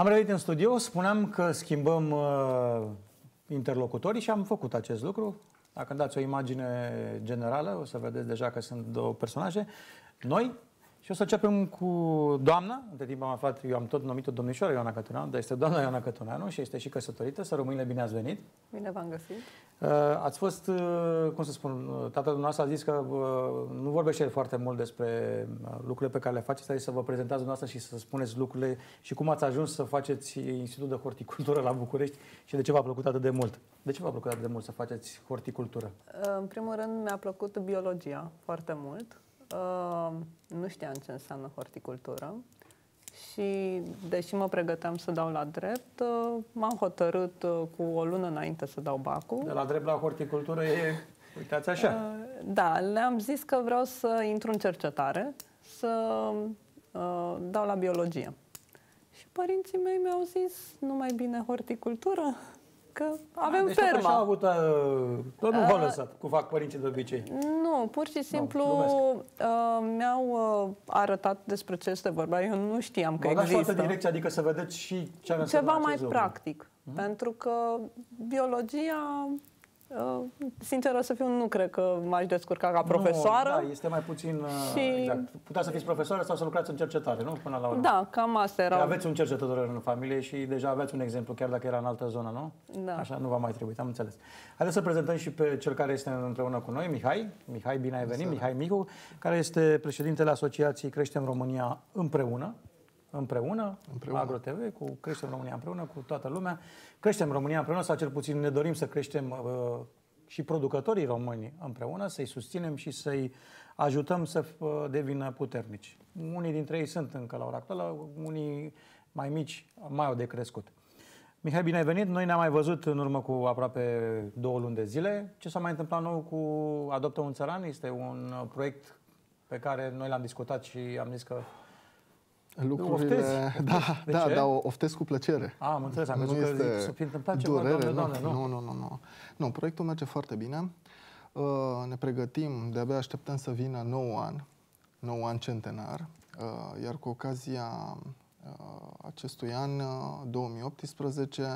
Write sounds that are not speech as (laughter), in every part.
Am revenit în studio, spuneam că schimbăm uh, interlocutorii și am făcut acest lucru. Dacă îmi dați o imagine generală, o să vedeți deja că sunt două personaje. Noi și o să începem cu doamna. Între timp am aflat, eu am tot numit-o domnișoară Ioana Cătuneanu, dar este doamna Ioana Cătuneanu și este și căsătorită. Să rămâne bine ați venit. Bine v-am găsit. Uh, ați fost, uh, cum să spun, uh, tatăl dumneavoastră a zis că nu vorbește foarte mult despre lucrurile pe care le faceți, dar să vă prezentați dumneavoastră și să spuneți lucrurile și cum ați ajuns să faceți Institutul de Horticultură la București și de ce v-a plăcut atât de mult. De ce v-a plăcut atât de mult să faceți horticultură? În primul rând mi-a plăcut biologia foarte mult nu știam ce înseamnă horticultură și deși mă pregăteam să dau la drept, uh, m-am hotărât uh, cu o lună înainte să dau bacul. De la drept la horticultură e, uitați așa. Uh, da, le-am zis că vreau să intru în cercetare, să dau la biologie. Și părinții mei mi-au zis, nu mai bine horticultură? că avem da, deci ferma. Așa a avut, a, uh, tot nu uh, v-au lăsat, cum fac părinții de obicei. Nu, pur și simplu no, uh, mi-au arătat despre ce este vorba. Eu nu știam că există. Mă direcție, adică să vedeți și ce Ceva mai practic. Mm-hmm. Pentru că biologia Uh, sincer, o să fiu, nu cred că m-aș descurca ca profesoară. Nu, da, este mai puțin... Uh, și... Exact. Puteți să fiți profesoară sau să lucrați în cercetare, nu? Până la urmă. Da, cam asta era. aveți un cercetător în familie și deja aveți un exemplu, chiar dacă era în altă zonă, nu? Da. Așa, nu va mai trebui, am înțeles. Haideți să prezentăm și pe cel care este împreună cu noi, Mihai. Mihai, bine ai venit, Mihai Micu, care este președintele Asociației Creștem România Împreună împreună, împreună. TV cu Creștem România împreună, cu toată lumea. Creștem România împreună sau cel puțin ne dorim să creștem uh, și producătorii români împreună, să-i susținem și să-i ajutăm să uh, devină puternici. Unii dintre ei sunt încă la ora actuală, unii mai mici mai au de crescut. Mihai, bine ai venit! Noi ne-am mai văzut în urmă cu aproape două luni de zile. Ce s-a mai întâmplat nou cu Adoptă un Țăran? Este un uh, proiect pe care noi l-am discutat și am zis că lucrurile... Oftezi. Da, de da, ce? dar o oftesc cu plăcere. A, ah, am înțeles, am nu că este să fi întâmplat ceva, durere, doamne, doamne, nu. Nu, nu, nu, nu. Nu, proiectul merge foarte bine. Uh, ne pregătim, de-abia așteptăm să vină nou an, nou an centenar, uh, iar cu ocazia Uh, acestui an, 2018, uh,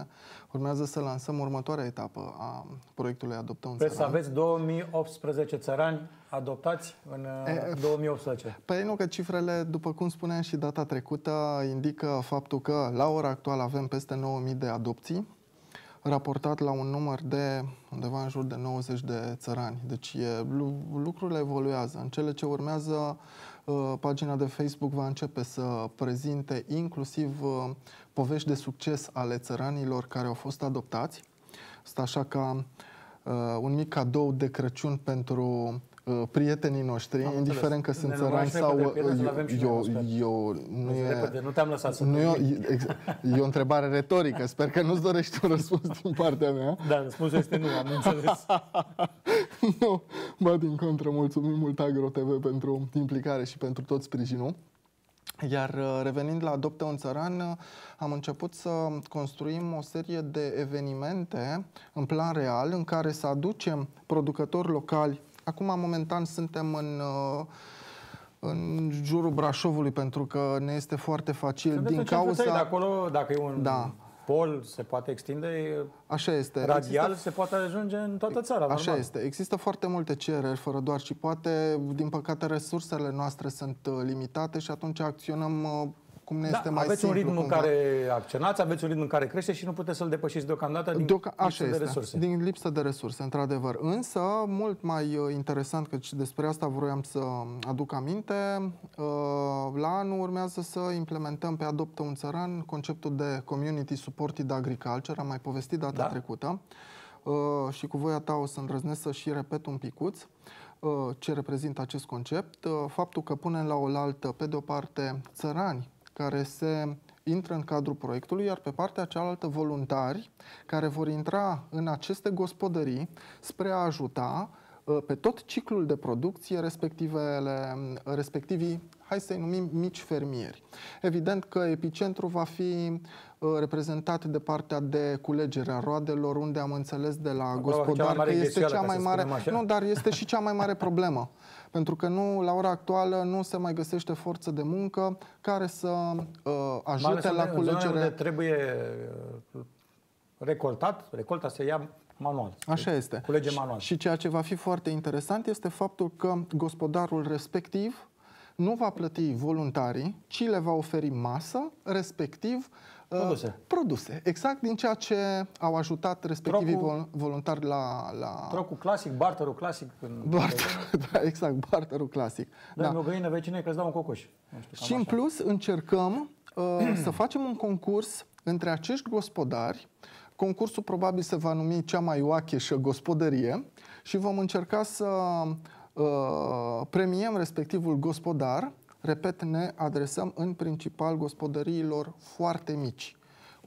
urmează să lansăm următoarea etapă a proiectului Adoptă un Vreți să aveți 2018 țărani adoptați în uh, e, 2018? Păi nu, că cifrele, după cum spuneam și data trecută, indică faptul că la ora actuală avem peste 9.000 de adopții, raportat la un număr de undeva în jur de 90 de țărani. Deci e, lucrurile evoluează. În cele ce urmează Uh, pagina de Facebook va începe să prezinte inclusiv uh, povești de succes ale țăranilor care au fost adoptați. Asta așa ca uh, un mic cadou de Crăciun pentru prietenii noștri, Am indiferent că sunt țărani sau... Eu, eu, nu e, nu te-am lăsat să nu e, (laughs) e, o întrebare retorică, sper că nu-ți dorești un răspuns din partea mea. Da, răspunsul este nu, am înțeles. (laughs) (laughs) nu, ba din contră, mulțumim mult Agro TV pentru implicare și pentru tot sprijinul. Iar uh, revenind la Adopte un țăran, uh, am început să construim o serie de evenimente în plan real în care să aducem producători locali. Acum, momentan, suntem în uh, în jurul Brașovului, pentru că ne este foarte facil din cauza... De acolo, dacă e un... Da, pol, se poate extinde Așa este. radial, Există... se poate ajunge în toată țara. Așa normal. este. Există foarte multe cereri, fără doar și poate, din păcate, resursele noastre sunt uh, limitate și atunci acționăm uh, cum ne da, este mai aveți un ritm în care acționați, aveți un ritm în care crește și nu puteți să-l depășiți deocamdată din Deoc lipsă așa de este, resurse. Din lipsă de resurse, într-adevăr. Însă, mult mai uh, interesant, că despre asta vroiam să aduc aminte, uh, la anul urmează să implementăm pe Adoptă un Țăran conceptul de Community Supported Agriculture, am mai povestit data da. trecută. Uh, și cu voia ta o să îndrăznesc să și repet un picuț uh, ce reprezintă acest concept. Uh, faptul că punem la oaltă, pe de o parte, țărani care se intră în cadrul proiectului, iar pe partea cealaltă voluntari care vor intra în aceste gospodării spre a ajuta uh, pe tot ciclul de producție respectivele, respectivii hai să-i numim mici fermieri. Evident că epicentru va fi uh, reprezentat de partea de culegere a roadelor, unde am înțeles de la gospodar că este cea mai mare, nu, dar este și cea mai mare problemă. (laughs) Pentru că nu, la ora actuală nu se mai găsește forță de muncă care să uh, ajute la culegere. trebuie uh, recoltat, recolta se ia manual. Așa este. Culege manual. Și, și ceea ce va fi foarte interesant este faptul că gospodarul respectiv nu va plăti voluntarii, ci le va oferi masă, respectiv uh, produse. Uh, produse, exact din ceea ce au ajutat respectivii trocul, vol voluntari la, la... Trocul clasic, barterul clasic. În barter, (laughs) da, exact, barterul clasic. Dă-mi da. o găină vecină, că îți dau un cocoș. Nu știu, și în așa. plus încercăm uh, să facem un concurs între acești gospodari Concursul probabil se va numi cea mai oacheșă gospodărie și vom încerca să Uh, premiem respectivul gospodar, repet, ne adresăm în principal gospodăriilor foarte mici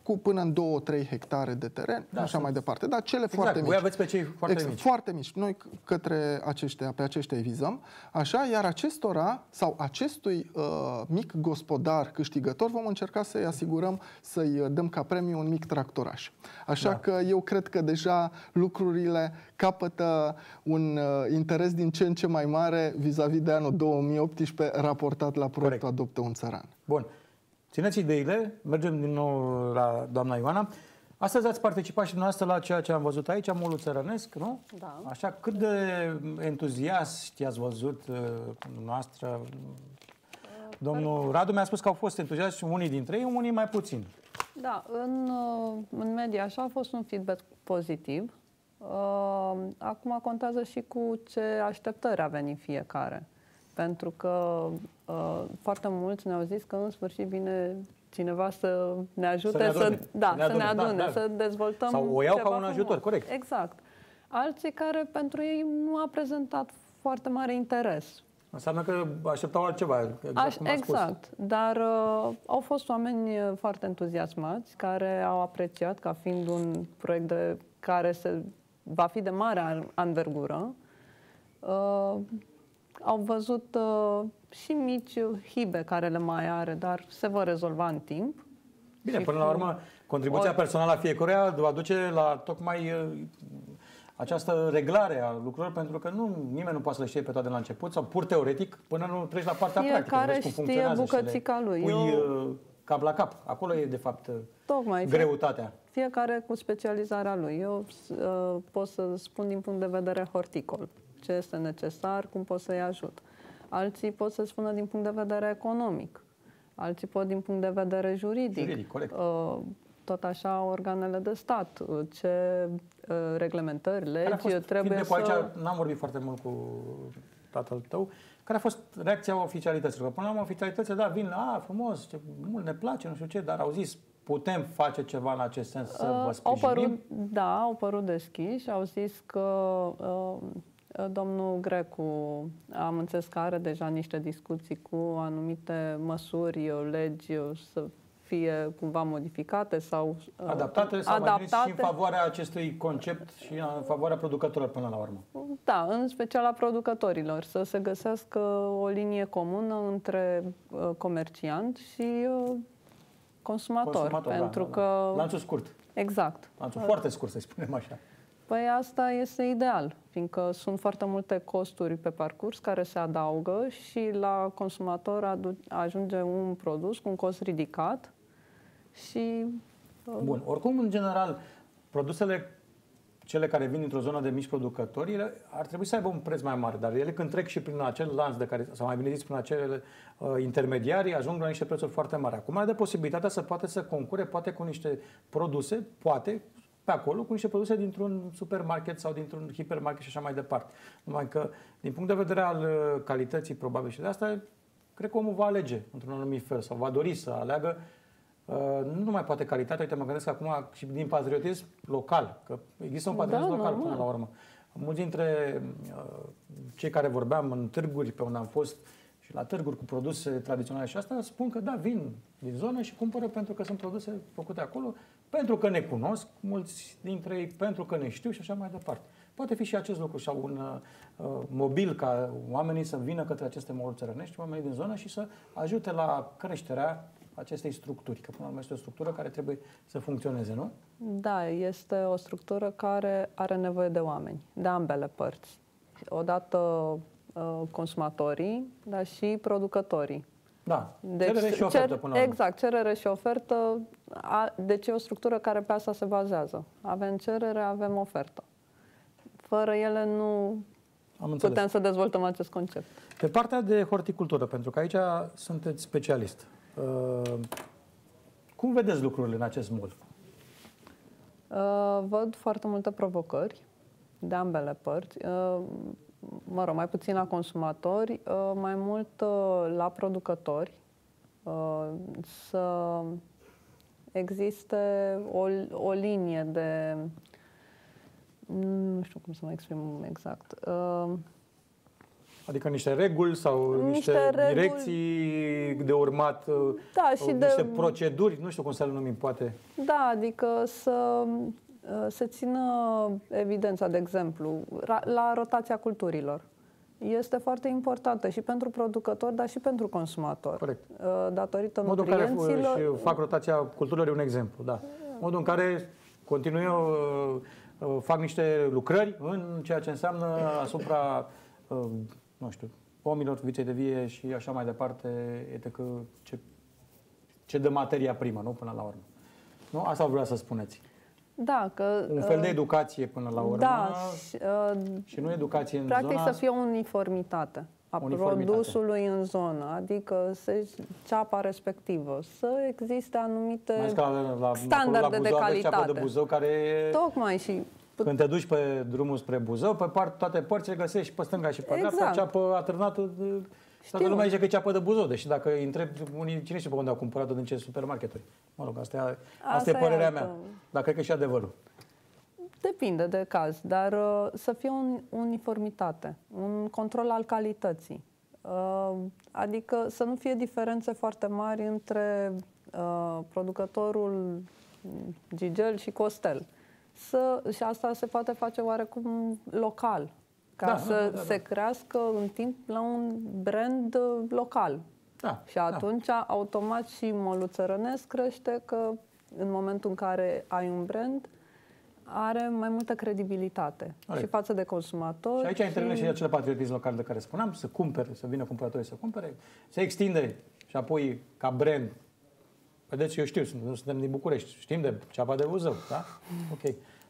cu până în 2-3 hectare de teren, da, așa sunt. mai departe. Dar cele exact, foarte mici. Voi aveți pe cei foarte exact, mici. Foarte mici. Noi către aceștia, pe aceștia vizăm. Așa, iar acestora sau acestui uh, mic gospodar câștigător vom încerca să-i asigurăm, să-i uh, dăm ca premiu un mic tractoraș. Așa da. că eu cred că deja lucrurile capătă un uh, interes din ce în ce mai mare vis-a-vis -vis de anul 2018 raportat la proiectul Corect. Adoptă un țăran. Bun. Țineți ideile, mergem din nou la doamna Ioana. Astăzi ați participat și dumneavoastră la ceea ce am văzut aici, Mulu țărănesc, nu? Da. Așa, cât de entuziasti ați văzut uh, dumneavoastră? Uh, Domnul păi- Radu mi-a spus că au fost entuziasti unii dintre ei, unii mai puțin. Da, în, uh, în media așa a fost un feedback pozitiv. Acum contează și cu ce așteptări a venit fiecare. Pentru că uh, foarte mulți ne-au zis că în sfârșit vine cineva să ne ajute să ne adune, da, să, da, ne să ne da, adune da, să dezvoltăm Sau o iau ca un frumos. ajutor, corect. Exact. Alții care pentru ei nu a prezentat foarte mare interes. Înseamnă că așteptau altceva, exact Aș, cum Exact, spus. dar uh, au fost oameni uh, foarte entuziasmați care au apreciat ca fiind un proiect de care se, va fi de mare anvergură. Uh, au văzut uh, și mici hibe care le mai are, dar se va rezolva în timp. Bine, până la urmă, contribuția ori... personală a fiecăruia va duce la tocmai uh, această reglare a lucrurilor, pentru că nu, nimeni nu poate să le știe pe toate de la început, sau pur teoretic, până nu treci la partea Fiecare practică. Fiecare știe funcționează bucățica lui. Pui, uh, Eu... cap la cap. Acolo e, de fapt, uh, Tocmai, greutatea. Fiecare cu specializarea lui. Eu uh, pot să spun din punct de vedere horticol ce este necesar, cum pot să-i ajut. Alții pot să spună din punct de vedere economic, alții pot din punct de vedere juridic. Juridic, corect. Uh, tot așa organele de stat, uh, ce uh, reglementări, legi fost trebuie să... aici, n-am vorbit foarte mult cu tatăl tău, care a fost reacția oficialităților. Că până la urmă oficialitățile, da, vin, a, frumos, ce, mult ne place, nu știu ce, dar au zis, putem face ceva în acest sens să uh, vă sprijinim? Au părut, da, au părut deschiși, au zis că uh, Domnul Grecu, am înțeles că are deja niște discuții cu anumite măsuri, legi, să fie cumva modificate sau uh, adaptate sau adaptate. și în favoarea acestui concept și în favoarea producătorilor până la urmă. Da, în special a producătorilor, să se găsească o linie comună între uh, comerciant și uh, consumator, consumator da, pentru da, că da. lanțul scurt. Exact. Lanțul foarte scurt, să spunem așa. Păi asta este ideal, fiindcă sunt foarte multe costuri pe parcurs care se adaugă și la consumator ajunge un produs cu un cost ridicat și... Uh, Bun, oricum, în general, produsele cele care vin dintr-o zonă de mici producători, ele ar trebui să aibă un preț mai mare, dar ele când trec și prin acel lanț de care, sau mai bine zis, prin acele uh, intermediari, ajung la niște prețuri foarte mari. Acum are de posibilitatea să poate să concure, poate cu niște produse, poate, pe acolo cu niște produse dintr-un supermarket sau dintr-un hipermarket și așa mai departe. Numai că, din punct de vedere al uh, calității, probabil și de asta, cred că omul va alege într-un anumit fel sau va dori să aleagă uh, nu numai poate calitatea, uite, mă gândesc acum și din patriotism local, că există un da, patriotism da, local normal. până la urmă. Mulți dintre uh, cei care vorbeam în târguri pe unde am fost, uh, și la târguri cu produse tradiționale și asta, spun că da, vin din zonă și cumpără pentru că sunt produse făcute acolo, pentru că ne cunosc mulți dintre ei, pentru că ne știu și așa mai departe. Poate fi și acest lucru sau un uh, mobil ca oamenii să vină către aceste mall țărănești, oamenii din zonă și să ajute la creșterea acestei structuri, că până la urmă este o structură care trebuie să funcționeze, nu? Da, este o structură care are nevoie de oameni, de ambele părți. Odată Uh, consumatorii, dar și producătorii. Da, deci, cerere și ofertă cer, până la Exact, cerere și ofertă, a, deci e o structură care pe asta se bazează. Avem cerere, avem ofertă. Fără ele nu Am înțeles. putem să dezvoltăm acest concept. Pe partea de horticultură, pentru că aici sunteți specialist, uh, cum vedeți lucrurile în acest mod? Uh, văd foarte multe provocări de ambele părți. Uh, mă rog, mai puțin la consumatori, uh, mai mult uh, la producători, uh, să existe o, o linie de. Nu știu cum să mă exprim exact. Adică niște reguli sau niște, niște reguli... direcții de urmat, da, și niște de... proceduri, nu știu cum să le numim, poate. Da, adică să Eh, se țină evidența, de exemplu, la rotația culturilor. Este foarte importantă și pentru producător, dar și pentru consumator. Corect. Eh, datorită Modul nutrienților... în care fac rotația culturilor e un exemplu, da. Modul în care continui eu, eh, fac niște lucrări în ceea ce înseamnă asupra, nu știu, pomilor, viței de vie și așa mai departe, este că ce, ce dă materia primă, nu, până la urmă. Nu? Asta vreau să spuneți. Da, că... Un fel de uh, educație până la urmă. Da. Și, uh, și nu educație în Practic zona... să fie uniformitate a uniformitate. produsului în zonă, adică se, ceapa respectivă, să existe anumite la, la, standarde la Buzău, de calitate. de Buzău care... Tocmai și când te duci pe drumul spre Buzău, pe part, toate părțile găsești pe stânga și pe exact. dreapta ceapă atârnată de știu. Toată lumea zice că e ceapă de buzou, deși dacă îi întreb unii, cine știe pe unde au cumpărat-o, din ce supermarketuri. Mă rog, asta, asta, asta e părerea mea, dar cred că și adevărul. Depinde de caz, dar uh, să fie un uniformitate, un control al calității. Uh, adică să nu fie diferențe foarte mari între uh, producătorul Gigel și Costel. Să, și asta se poate face oarecum local, ca da, să da, da, da. se da. crească în timp la un brand uh, local. Da, și da. atunci, da. automat, și molul crește că în momentul în care ai un brand, are mai multă credibilitate Are. și față de consumator. Și aici și... intervine și acel patriotism local de care spuneam, să cumpere, să vină cumpărătorii să cumpere, se extinde și apoi ca brand. Vedeți, eu știu, nu suntem din București, știm de ceapa de Buzău, da? Ok.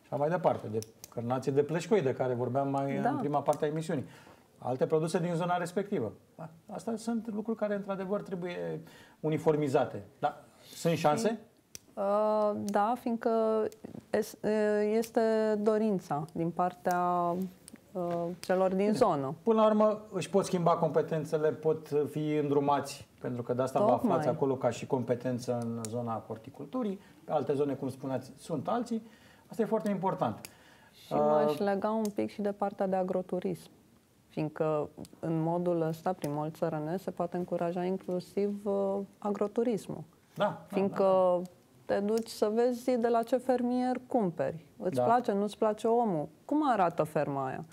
Și mai departe, de Cărnații de pleșcoi de care vorbeam mai da. în prima parte a emisiunii. Alte produse din zona respectivă. Da, asta sunt lucruri care, într-adevăr, trebuie uniformizate. Da. Sunt șanse? Și, uh, da, fiindcă este dorința din partea uh, celor din Bine. zonă. Până la urmă, își pot schimba competențele, pot fi îndrumați, pentru că de asta Tocmai. vă aflați acolo ca și competență în zona horticulturii. Alte zone, cum spuneați, sunt alții. Asta e foarte important. Și uh, ah. m-aș lega un pic și de partea de agroturism, fiindcă în modul ăsta, primul țărăne, se poate încuraja inclusiv uh, agroturismul. Da, da, fiindcă da, da te duci să vezi de la ce fermier cumperi. Îți da. place, nu-ți place omul? Cum arată ferma aia?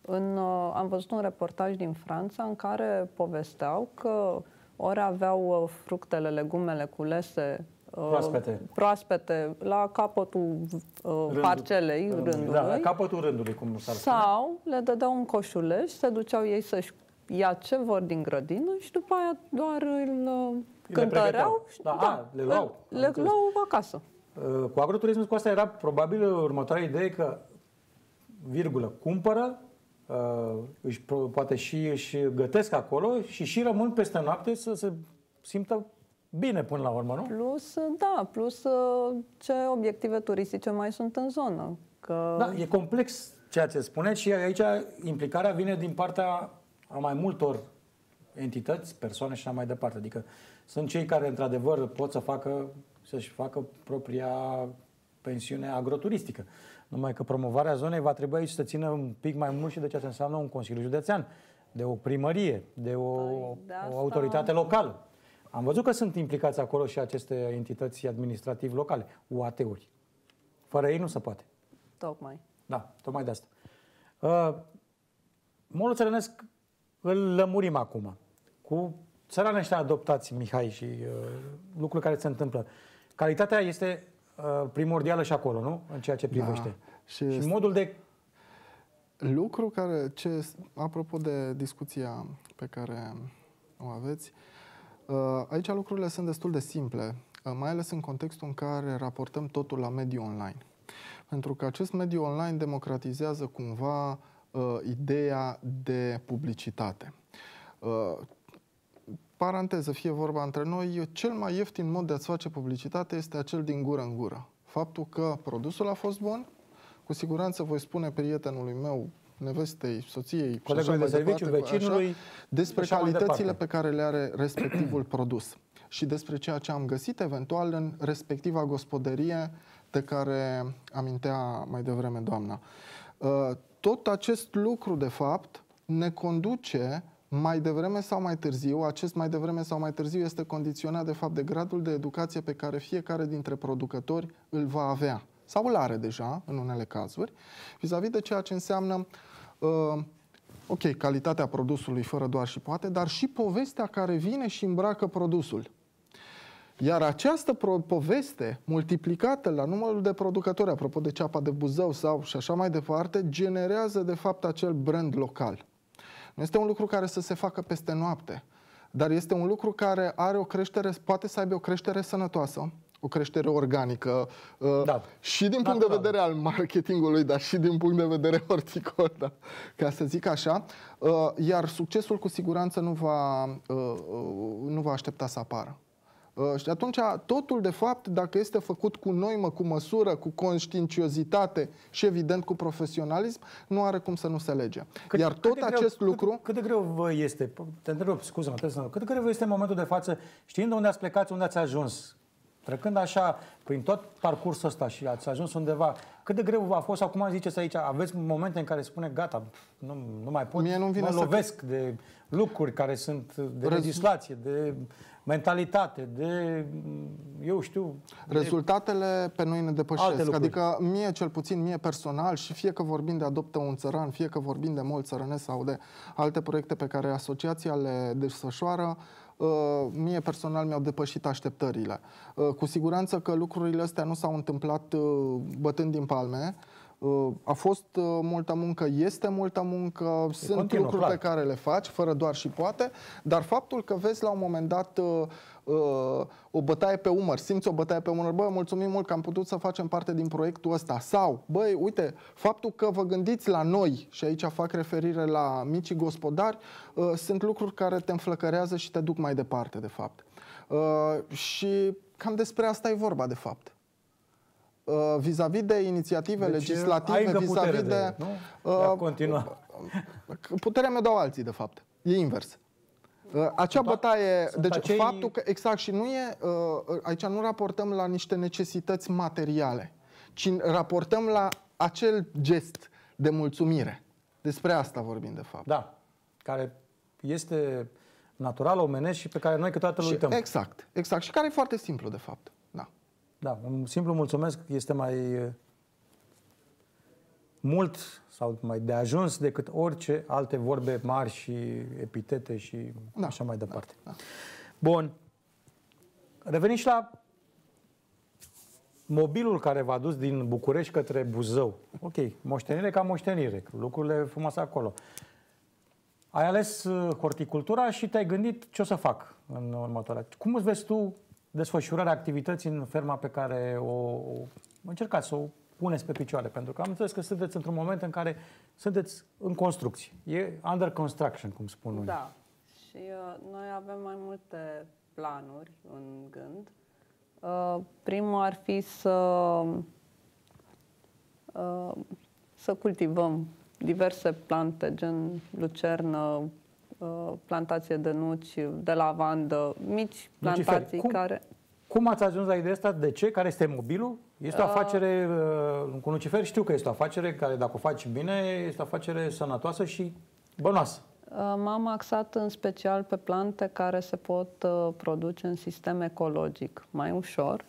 În, uh, am văzut un reportaj din Franța în care povesteau că ori aveau uh, fructele, legumele culese Uh, proaspete, proaspete la capătul uh, Rândul, parcelei rândului, rândului. Da, la capătul rândului, cum s-ar spune. Sau le dădeau un coșuleș, se duceau ei să-și ia ce vor din grădină și după aia doar îl uh, cântăreau. Și, da, da, a, le luau. Le luau acasă. Cu agroturismul, cu asta era probabil următoarea idee că, virgulă, cumpără, își, poate și își gătesc acolo și și rămân peste noapte să se simtă bine până la urmă, nu? Plus, da, plus uh, ce obiective turistice mai sunt în zonă. Că... Da, e complex ceea ce spuneți și aici implicarea vine din partea a mai multor entități, persoane și așa mai departe. Adică sunt cei care, într-adevăr, pot să facă, să-și facă propria pensiune agroturistică. Numai că promovarea zonei va trebui aici să țină un pic mai mult și de ceea ce înseamnă un Consiliu Județean, de o primărie, de o, păi, de asta... o autoritate locală. Am văzut că sunt implicați acolo și aceste entități administrativ locale, UAT-uri. Fără ei nu se poate. Tocmai. Da, tocmai de asta. Uh, Molul Țărănesc îl lămurim acum cu țărani ăștia adoptați, Mihai, și uh, lucruri care se întâmplă. Calitatea este uh, primordială și acolo, nu? În ceea ce da. privește. Da, și, și modul de... Lucru care, ce, apropo de discuția pe care o aveți, uh, Uh, aici lucrurile sunt destul de simple, uh, mai ales în contextul în care raportăm totul la mediul online. Pentru că acest mediu online democratizează cumva uh, ideea de publicitate. Uh, paranteză, fie vorba între noi, cel mai ieftin mod de a-ți face publicitate este acel din gură în gură. Faptul că produsul a fost bun, cu siguranță voi spune prietenului meu nevestei, soției, colegului de serviciu, departe, vecinului, așa, despre așa calitățile pe care le are respectivul produs și despre ceea ce am găsit eventual în respectiva gospodărie de care amintea mai devreme doamna. Uh, tot acest lucru, de fapt, ne conduce mai devreme sau mai târziu, acest mai devreme sau mai târziu este condiționat de fapt de gradul de educație pe care fiecare dintre producători îl va avea sau îl are deja, în unele cazuri, vis-a-vis -vis de ceea ce înseamnă uh, ok, calitatea produsului fără doar și poate, dar și povestea care vine și îmbracă produsul. Iar această poveste, multiplicată la numărul de producători, apropo de ceapa de Buzău sau și așa mai departe, generează de fapt acel brand local. Nu este un lucru care să se facă peste noapte, dar este un lucru care are o creștere, poate să aibă o creștere sănătoasă, o creștere organică uh, da. și din punct da, de vedere al marketingului, dar și din punct de vedere (laughs) horticol, da, ca să zic așa. Uh, iar succesul cu siguranță nu va, uh, nu va aștepta să apară. Și atunci totul, de fapt, dacă este făcut cu noimă, cu măsură, cu conștiinciozitate și, evident, cu profesionalism, nu are cum să nu se lege. Cât, Iar tot greu, acest cât, lucru... Cât, de greu vă este, te întreb, scuze mă trebuie să... Cât de greu vă este în momentul de față, știind unde ați plecat, unde ați ajuns, Trecând așa, prin tot parcursul ăsta și ați ajuns undeva, cât de greu v-a fost acum ziceți aici, aveți momente în care spune gata, nu, nu mai pot, Mie nu vine mă lovesc să... de lucruri care sunt de Rez... legislație, de mentalitate, de, eu știu... Rezultatele de... pe noi ne depășesc. Adică mie, cel puțin mie personal și fie că vorbim de Adoptă un țăran, fie că vorbim de mult țărănesc sau de alte proiecte pe care asociația le desfășoară, Uh, mie personal mi-au depășit așteptările. Uh, cu siguranță că lucrurile astea nu s-au întâmplat uh, bătând din palme, a fost multă muncă, este multă muncă, e sunt continuu, lucruri clar. pe care le faci, fără doar și poate, dar faptul că vezi la un moment dat uh, o bătaie pe umăr, simți o bătaie pe umăr, băi, mulțumim mult că am putut să facem parte din proiectul ăsta. Sau, băi, uite, faptul că vă gândiți la noi, și aici fac referire la micii gospodari, uh, sunt lucruri care te înflăcărează și te duc mai departe, de fapt. Uh, și cam despre asta e vorba, de fapt uh, vis-a-vis -vis de inițiative deci, legislative, vis-a-vis -vis de... de de Uh, continua. (laughs) Puterea mea dau alții, de fapt. E invers. Uh, acea bătaie, deci acei... faptul că, exact, și nu e, uh, aici nu raportăm la niște necesități materiale, ci raportăm la acel gest de mulțumire. Despre asta vorbim, de fapt. Da, care este natural, omenesc și pe care noi câteodată îl uităm. Exact, exact. Și care e foarte simplu, de fapt. Da. Da, un simplu mulțumesc este mai uh, mult sau mai de ajuns decât orice alte vorbe mari și epitete și da, așa mai departe. Da, da. Bun. Revenim și la mobilul care v-a dus din București către Buzău. Ok, moștenire ca moștenire, lucrurile frumoase acolo. Ai ales uh, horticultura și te-ai gândit ce o să fac în următoarea. Cum îți vezi tu desfășurarea activității în ferma pe care o, o încercați să o puneți pe picioare, pentru că am înțeles că sunteți într-un moment în care sunteți în construcție. E under construction, cum spun unii. Da. Și uh, noi avem mai multe planuri în gând. Uh, primul ar fi să uh, să cultivăm diverse plante, gen lucernă, uh, plantație de nuci, de lavandă, mici plantații Cum? care... Cum ați ajuns la ideea asta? De ce? Care este mobilul? Este o afacere, uh, cu Lucifer știu că este o afacere care dacă o faci bine, este o afacere sănătoasă și bănoasă. Uh, m-am axat în special pe plante care se pot uh, produce în sistem ecologic, mai ușor.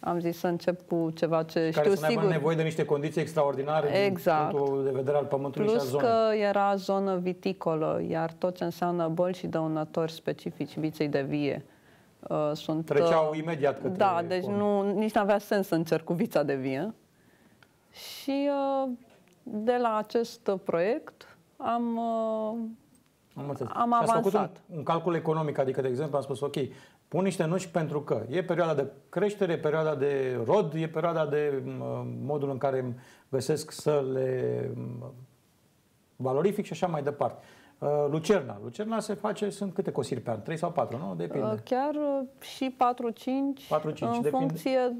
Am zis să încep cu ceva ce care știu să sigur. nevoie de niște condiții extraordinare exact. din punctul de vedere al pământului Plus și al zonei. că era zonă viticolă, iar tot ce înseamnă boli și dăunători specifici viței de vie Uh, sunt, Treceau uh, imediat către Da, deci nu, nici nu avea sens să încerc cu vița de vie. Și uh, de la acest proiect am, am, am avansat. făcut un, un calcul economic, adică, de exemplu, am spus, ok, pun niște nuci pentru că e perioada de creștere, e perioada de rod, e perioada de modul în care găsesc să le valorific și așa mai departe. Uh, Lucerna. Lucerna se face, sunt câte cosiri pe an? 3 sau 4, nu? Depinde. Uh, chiar uh, și 4-5. În depinde. funcție,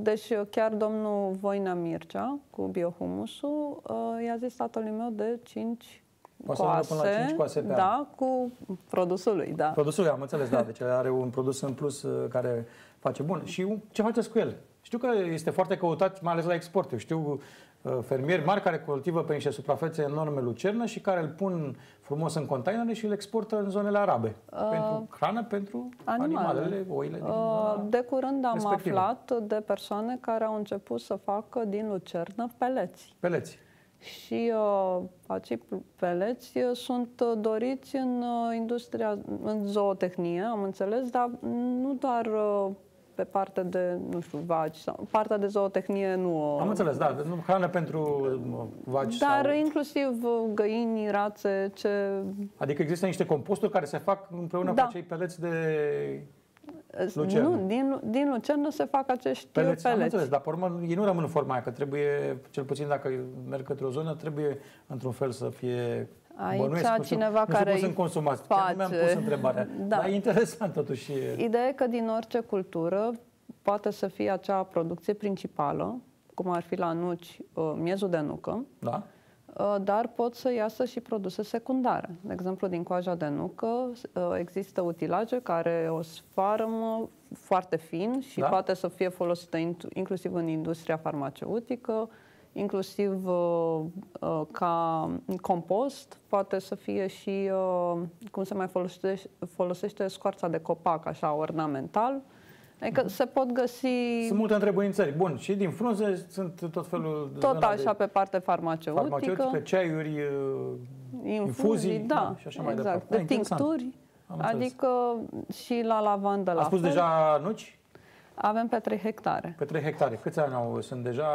deci chiar domnul Voina Mircea cu biohumusul i-a zis tatălui meu de 5 Poate coase, să până la 5 coase pe da, an. cu produsul lui, da. Produsul lui, am înțeles, da. Deci are un produs în plus care face bun. Și ce faceți cu el? Știu că este foarte căutat, mai ales la export. Eu știu Uh, fermieri mari care cultivă pe niște suprafețe enorme lucernă și care îl pun frumos în containere și îl exportă în zonele arabe. Uh, pentru hrană, pentru animale. animalele, oile. Din uh, de curând am respectivă. aflat de persoane care au început să facă din lucernă peleți. Peleți. Și uh, acei peleți uh, sunt uh, doriți în uh, industria, în zootehnie, am înțeles, dar nu doar uh, pe partea de, nu știu, vaci sau partea de zootehnie nu o... Am înțeles, da, nu, hrană pentru vaci Dar sau... inclusiv uh, găini, rațe, ce... Adică există niște composturi care se fac împreună da. cu cei peleți de Lucernă. Nu, din, din lucernă se fac acești peleți. peleți. Am înțeles, dar pe urmă ei nu rămân în forma aia, că trebuie, cel puțin dacă merg către o zonă, trebuie într-un fel să fie Aici cineva nu care cum sunt consumați. Face. Chiar nu mi-am pus întrebarea. Da. Dar e interesant totuși. Ideea e că din orice cultură poate să fie acea producție principală, cum ar fi la nuci uh, miezul de nucă, da. Uh, dar pot să iasă și produse secundare. De exemplu, din coaja de nucă uh, există utilaje care o sfarmă foarte fin și da. poate să fie folosită inclusiv în industria farmaceutică, inclusiv uh, uh, ca compost, poate să fie și, uh, cum se mai folosește, folosește scoarța de copac, așa, ornamental. Adică uh-huh. se pot găsi... Sunt multe întrebuințări. Bun, și din frunze sunt tot felul... Tot așa de... pe parte farmaceutică. Farmaceutică, ceaiuri, uh, infuzii, infuzii da, da, și așa exact, mai departe. De da, tincturi. Adică și la lavandă A la spus fel. deja nuci? Avem pe 3 hectare. Pe 3 hectare. Câți ani au? Sunt deja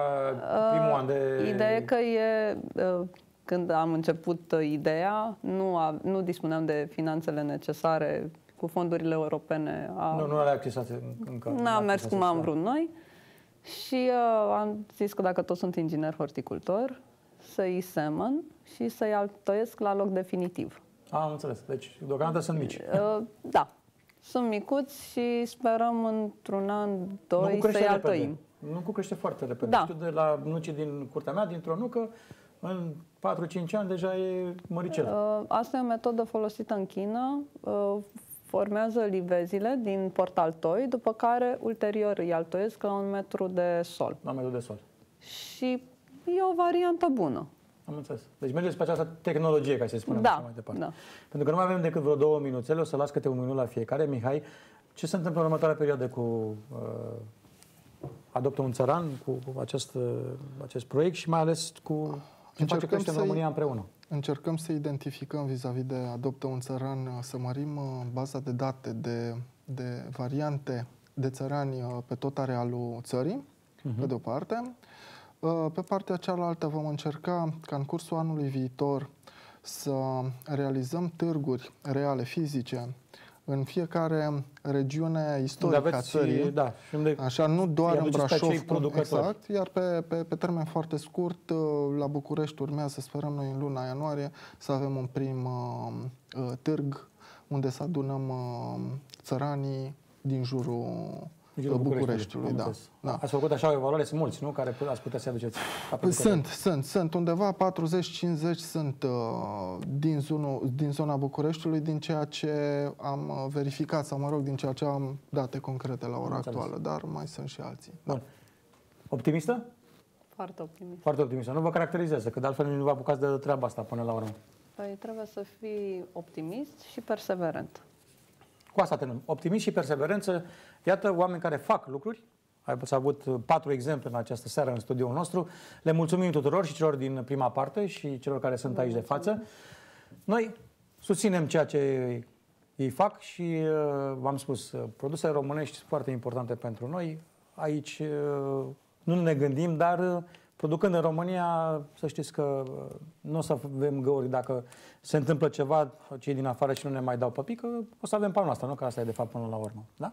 primul uh, an de... Ideea că e... Uh, când am început uh, ideea, nu, a, nu dispuneam de finanțele necesare cu fondurile europene. A, nu, nu le accesat încă. N-a mers cum am vrut noi. Și uh, am zis că dacă tot sunt inginer horticultor, să-i semăn și să-i altoiesc la loc definitiv. Am înțeles. Deci, deocamdată sunt mici. Uh, da. Sunt micuți și sperăm într-un an, doi să-i altăim. cu crește foarte repede. Da. Știu de la nuci din curtea mea, dintr-o nucă, în 4-5 ani deja e măricel. Uh, asta e o metodă folosită în China. Uh, formează livezile din portal toi, după care ulterior îi altoiesc la un metru de sol. La un metru de sol. Și e o variantă bună. Am înțeles. Deci mergeți pe această tehnologie, ca să spunem da, mai departe. Da. Pentru că nu mai avem decât vreo două minuțele, o să las câte un minut la fiecare. Mihai, ce se întâmplă în următoarea perioadă cu uh, Adoptă un țăran, cu, acest, uh, acest proiect și mai ales cu ce face crește în România împreună? Încercăm să identificăm vis-a-vis -vis de Adoptă un țăran, uh, să mărim uh, baza de date, de, de variante de țărani uh, pe tot arealul țării, uh-huh. pe de-o parte. Uh, Ă, pe partea cealaltă vom încerca ca în cursul anului viitor să realizăm târguri reale, fizice, în fiecare regiune istorică aveți, a țării. Da, unde așa, nu doar în Brașov, exact, iar pe, pe, pe termen foarte scurt, ă, la București urmează, sperăm noi în luna ianuarie, să avem un prim uh, târg unde să adunăm uh, țăranii din jurul deci Bucureștiului. Bucureștiului deci, da, da. Ați făcut așa o evaluare, sunt mulți, nu? Care ați putea să aduceți. Păi sunt, sunt, sunt. Undeva 40-50 sunt uh, din, zonu, din zona Bucureștiului, din ceea ce am uh, verificat, sau mă rog, din ceea ce am date concrete la ora actuală, dar mai sunt și alții. Da. Bun. Da. Optimistă? Foarte optimistă. Foarte optimistă. Nu vă caracterizează, că de altfel nu vă apucați de treaba asta până la urmă. Păi trebuie să fii optimist și perseverent. Cu asta terminăm. Optimist și perseverență Iată oameni care fac lucruri, ați avut uh, patru exemple în această seară în studioul nostru. Le mulțumim tuturor și celor din prima parte și celor care sunt aici de față. Noi susținem ceea ce ei fac și uh, v-am spus, uh, produsele românești sunt foarte importante pentru noi. Aici nu ne gândim, dar producând în România, să știți că nu o să avem găuri dacă se întâmplă ceva, cei din afară și nu ne mai dau pe pică, o să avem pe noastră, nu? Că asta e de fapt până la urmă. Da?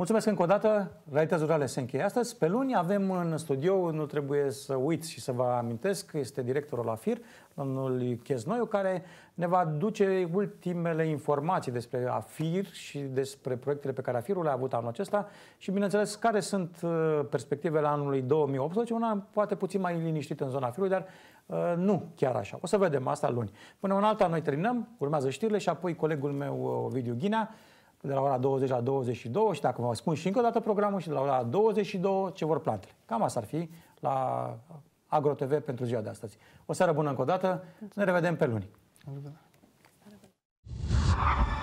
Mulțumesc încă o dată. Realități rurale se încheie astăzi. Pe luni avem în studio, nu trebuie să uit și să vă amintesc, este directorul la FIR, domnul Cheznoiu, care ne va duce ultimele informații despre AFIR și despre proiectele pe care AFIR-ul le-a avut anul acesta și, bineînțeles, care sunt uh, perspectivele anului 2018, una poate puțin mai liniștit în zona afir dar uh, nu chiar așa. O să vedem asta luni. Până în alta, noi terminăm, urmează știrile și apoi colegul meu, uh, Ovidiu Ghinea, de la ora 20 la 22 și dacă vă spun și încă o dată programul și de la ora 22 ce vor plantele. Cam asta ar fi la AgroTV pentru ziua de astăzi. O seară bună încă o dată, ne revedem pe luni. La revedere.